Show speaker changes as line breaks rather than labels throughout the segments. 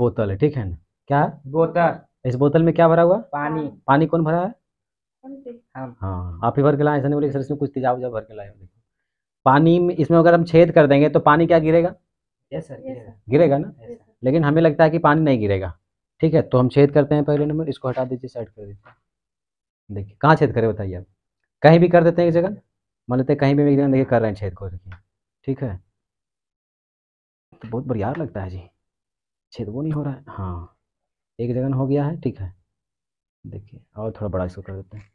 बोतल है ठीक है ना क्या है बोतल इस बोतल में क्या भरा हुआ पानी पानी कौन भरा है हाँ आप ही भर के लाए ऐसा नहीं बोले सर इसमें कुछ तेजाब उजाब भर के लाए पानी में इसमें अगर हम छेद कर देंगे तो पानी क्या गिरेगा यस सर गिरेगा गिरेगा ना लेकिन हमें लगता है कि पानी नहीं गिरेगा ठीक है तो हम छेद करते हैं पहले नंबर इसको हटा दीजिए साइड कर दीजिए देखिए कहाँ छेद करें बताइए आप कहीं भी कर देते हैं एक जगह मान लेते हैं कहीं भी एक जगह देखिए कर रहे हैं छेद को देखिए ठीक है तो बहुत बढ़िया लगता है जी छेद वो नहीं हो रहा है हाँ एक जगह हो गया है ठीक है देखिए और थोड़ा बड़ा इसको कर देते हैं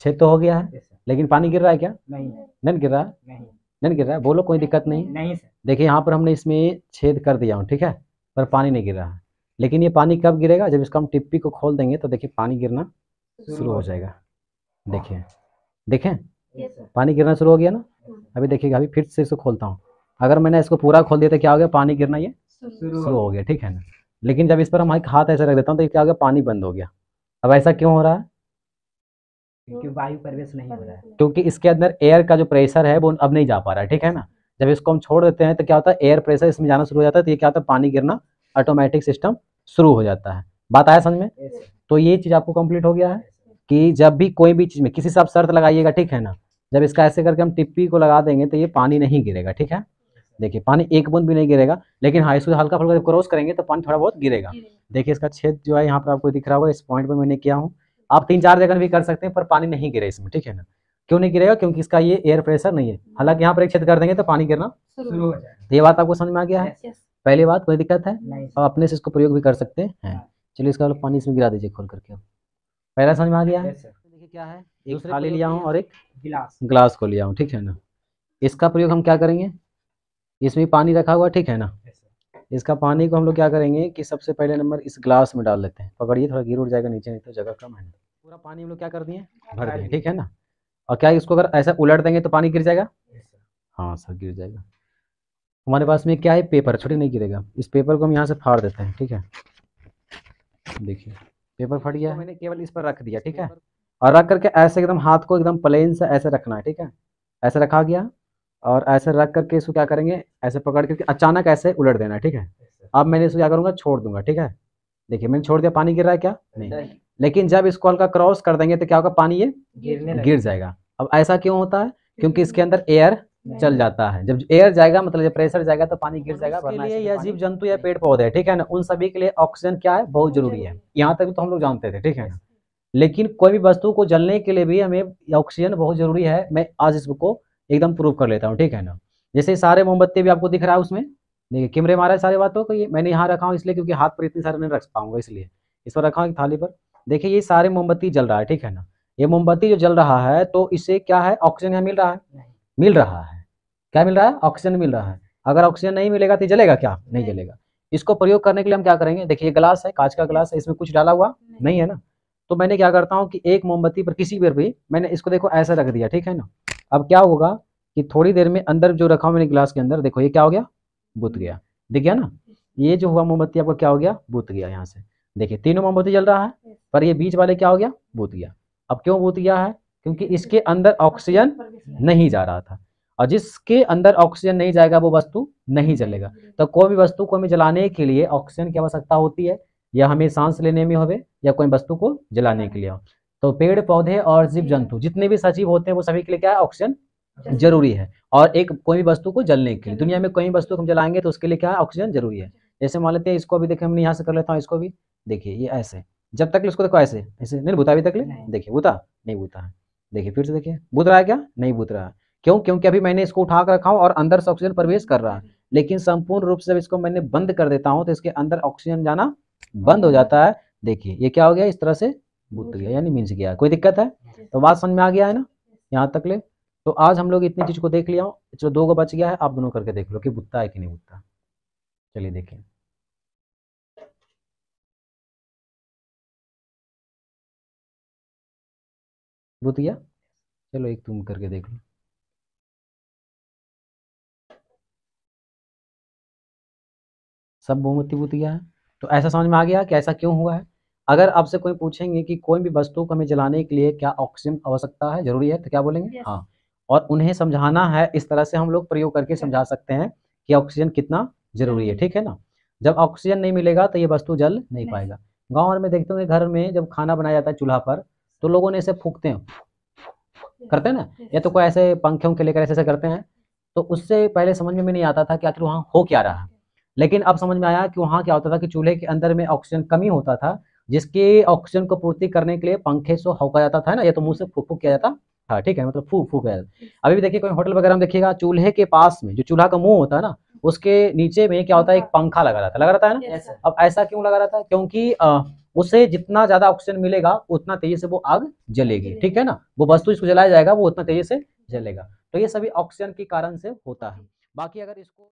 छेद तो हो गया है लेकिन पानी गिर रहा है क्या नहीं नहीं गिर रहा है नहीं नहीं गिर रहा है बोलो कोई दिक्कत नहीं नहीं देखिए यहाँ पर हमने इसमें छेद कर दिया हूँ ठीक है पर पानी नहीं गिर रहा है लेकिन ये पानी कब गिरेगा जब इसको हम टिप्पी को खोल देंगे तो देखिए पानी गिरना शुरू हो जाएगा देखिए देखें पानी गिरना शुरू हो गया ना हाँ। अभी देखिएगा अभी फिर से इसको खोलता हूँ अगर मैंने इसको पूरा खोल दिया तो क्या हो गया पानी गिरना ये शुरू हो गया ठीक है ना लेकिन जब इस पर हम हाथ ऐसे रख देता हूँ तो क्या हो गया पानी बंद हो गया अब ऐसा क्यों हो रहा है क्योंकि तो वायु प्रवेश नहीं हो रहा है क्योंकि इसके अंदर एयर का जो प्रेशर है वो अब नहीं जा पा रहा है ठीक है ना जब इसको हम छोड़ देते हैं तो क्या होता है एयर प्रेशर इसमें जाना शुरू हो जाता है तो ये क्या होता है पानी गिरना ऑटोमेटिक सिस्टम शुरू हो जाता है बात आया समझ में तो ये चीज़ आपको कंप्लीट हो गया है कि जब भी कोई भी चीज़ में किसी से आप शर्त लगाइएगा ठीक है ना जब इसका ऐसे करके हम टिप्पी को लगा देंगे तो ये पानी नहीं गिरेगा ठीक है देखिए पानी एक बूंद भी नहीं गिरेगा लेकिन हाँ इसको हल्का फुल्का जब क्रॉस करेंगे तो पानी थोड़ा बहुत गिरेगा देखिए इसका छेद जो है यहाँ पर आपको दिख रहा होगा इस पॉइंट पर मैंने किया हूँ आप तीन चार जगह भी कर सकते हैं पर पानी नहीं गिरे इसमें ठीक है ना क्यों नहीं गिरेगा क्योंकि इसका ये एयर प्रेशर नहीं है हालांकि यहाँ पर एक छेद कर देंगे तो पानी गिरना शुरू हो जाएगा तो ये बात आपको समझ में आ गया है पहली बात कोई दिक्कत है आप अपने से इसको प्रयोग भी कर सकते हैं हाँ। चलिए इसका पानी इसमें गिरा दीजिए खोल करके पहला समझ में आ गया है तो क्या है एक थाली लिया हूँ और एक गिलास गिलास को लिया हूँ ठीक है ना इसका प्रयोग हम क्या करेंगे इसमें पानी रखा हुआ ठीक है ना इसका पानी को हम लोग क्या करेंगे कि सबसे पहले नंबर इस ग्लास में डाल लेते हैं पकड़िए थोड़ा गिर उड़ जाएगा नीचे नहीं तो जगह कम है पूरा पानी हम लोग क्या कर दिए भर दिए ठीक है ना और क्या इसको अगर ऐसा उलट देंगे तो पानी गिर जाएगा हाँ सर गिर जाएगा हमारे पास में क्या है पेपर छोटे नहीं गिरेगा इस पेपर को हम यहाँ से फाड़ देते हैं ठीक है देखिए पेपर फट गया मैंने केवल इस पर रख दिया ठीक है और रख करके ऐसे एकदम हाथ को एकदम प्लेन से ऐसे रखना है ठीक है ऐसे रखा गया और ऐसे रख करके इसको क्या करेंगे ऐसे पकड़ करके अचानक ऐसे उलट देना ठीक है अब मैंने इसको क्या करूंगा छोड़ दूंगा ठीक है देखिए मैंने छोड़ दिया पानी गिर रहा है क्या नहीं लेकिन जब इसको हल्का क्रॉस कर देंगे तो क्या होगा पानी ये गिर जाएगा अब ऐसा क्यों होता है क्योंकि इसके अंदर एयर चल जाता है जब एयर जाएगा मतलब जब प्रेशर जाएगा तो पानी गिर जाएगा वरना या जीव जंतु या पेड़ पौधे ठीक है ना उन सभी के लिए ऑक्सीजन क्या है बहुत जरूरी है यहाँ तक तो हम लोग जानते थे ठीक है लेकिन कोई भी वस्तु को जलने के लिए भी हमें ऑक्सीजन बहुत जरूरी है मैं आज इसको एकदम प्रूफ कर लेता हूँ ठीक है ना जैसे सारे मोमबत्ती भी आपको दिख रहा है उसमें देखिए कैमरे मारा है सारे बातों को ये मैंने यहाँ रखा हूँ इसलिए क्योंकि हाथ पर इतने सारे नहीं रख पाऊंगा इसलिए इस पर रखा हूँ थाली पर देखिए ये सारे मोमबत्ती जल रहा है ठीक है ना ये मोमबत्ती जो जल रहा है तो इससे क्या है ऑक्सीजन यहाँ मिल रहा है मिल रहा है क्या मिल रहा है ऑक्सीजन मिल रहा है अगर ऑक्सीजन नहीं मिलेगा तो जलेगा क्या नहीं जलेगा इसको प्रयोग करने के लिए हम क्या करेंगे देखिए ग्लास है कांच का ग्लास है इसमें कुछ डाला हुआ नहीं है ना तो मैंने क्या करता हूँ कि एक मोमबत्ती पर किसी पर भी मैंने इसको देखो ऐसा रख दिया ठीक है ना अब क्या होगा कि थोड़ी देर में अंदर जो रखा मैंने गिलास के अंदर देखो ये क्या हो गया बुत गया दिख गया ना ये जो हुआ मोमबत्ती आपका क्या हो गया बुत गया यहाँ से देखिए तीनों मोमबत्ती जल रहा है पर ये बीच वाले क्या हो गया बुत गया अब क्यों बुत गया है क्योंकि इसके अंदर ऑक्सीजन नहीं जा रहा था और जिसके अंदर ऑक्सीजन नहीं जाएगा वो वस्तु नहीं जलेगा तो कोई भी वस्तु को हमें जलाने के लिए ऑक्सीजन की आवश्यकता होती है या हमें सांस लेने में हो या कोई वस्तु को जलाने के लिए हो तो पेड़ पौधे और जीव जंतु जितने भी सजीव होते हैं वो सभी के लिए क्या है ऑक्सीजन जरूरी है और एक कोई भी वस्तु को जलने के लिए दुनिया में कोई भी वस्तु को हम जलाएंगे तो उसके लिए क्या है ऑक्सीजन जरूरी है जैसे मान लेते हैं इसको भी देखिए हमने यहाँ से कर लेता हूँ इसको भी देखिए ये ऐसे जब तक इसको देखो ऐसे ऐसे नहीं बुता अभी तक ले देखिए बुता नहीं बुता है देखिए फिर से देखिए बुत रहा है क्या नहीं बुत रहा है क्यों क्योंकि अभी मैंने इसको उठा कर रखा हूँ और अंदर से ऑक्सीजन प्रवेश कर रहा है लेकिन संपूर्ण रूप से जब इसको मैंने बंद कर देता हूँ तो इसके अंदर ऑक्सीजन जाना बंद हो जाता है देखिए ये क्या हो गया इस तरह से बुद्ध गया यानी मीन्स गया कोई दिक्कत है तो बात समझ में आ गया है ना यहाँ तक ले तो आज हम लोग इतनी चीज को देख लिया जो दो को बच गया है आप दोनों करके देख लो कि बुद्धा है कि नहीं बुद्धा चलिए देखें बुद्ध गया चलो एक तुम करके देख लो सब बहुमति बुद्ध गया है तो ऐसा समझ में आ गया कि ऐसा क्यों हुआ है अगर आपसे कोई पूछेंगे कि कोई भी वस्तु को हमें जलाने के लिए क्या ऑक्सीजन आवश्यकता है जरूरी है तो क्या बोलेंगे हाँ और उन्हें समझाना है इस तरह से हम लोग प्रयोग करके समझा सकते हैं कि ऑक्सीजन कितना जरूरी है ठीक है ना जब ऑक्सीजन नहीं मिलेगा तो ये वस्तु जल नहीं, नहीं। पाएगा गाँव में देखते होंगे घर में जब खाना बनाया जाता है चूल्हा पर तो लोगों ने इसे फूकते हैं करते हैं ना या तो कोई ऐसे पंखे के लेकर ऐसे ऐसे करते हैं तो उससे पहले समझ में नहीं आता था कि आखिर वहाँ हो क्या रहा लेकिन अब समझ में आया कि वहाँ क्या होता था कि चूल्हे के अंदर में ऑक्सीजन कमी होता था जिसके ऑक्सीजन को पूर्ति करने के लिए पंखे से होका जाता था ना या तो मुंह से फूक फूक किया जाता था हाँ, ठीक है मतलब फूक फूक किया जाता अभी भी देखिए कोई होटल वगैरह में देखिएगा चूल्हे के पास में जो चूल्हा का मुंह होता है ना उसके नीचे में क्या होता है एक पंखा लगा रहता है लगा रहता है ना अब ऐसा क्यों लगा रहता है क्योंकि उसे जितना ज्यादा ऑक्सीजन मिलेगा उतना तेजी से वो आग जलेगी ठीक है ना वो वस्तु इसको जलाया जाएगा वो उतना तेजी से जलेगा तो ये सभी ऑक्सीजन के कारण से होता है बाकी अगर इसको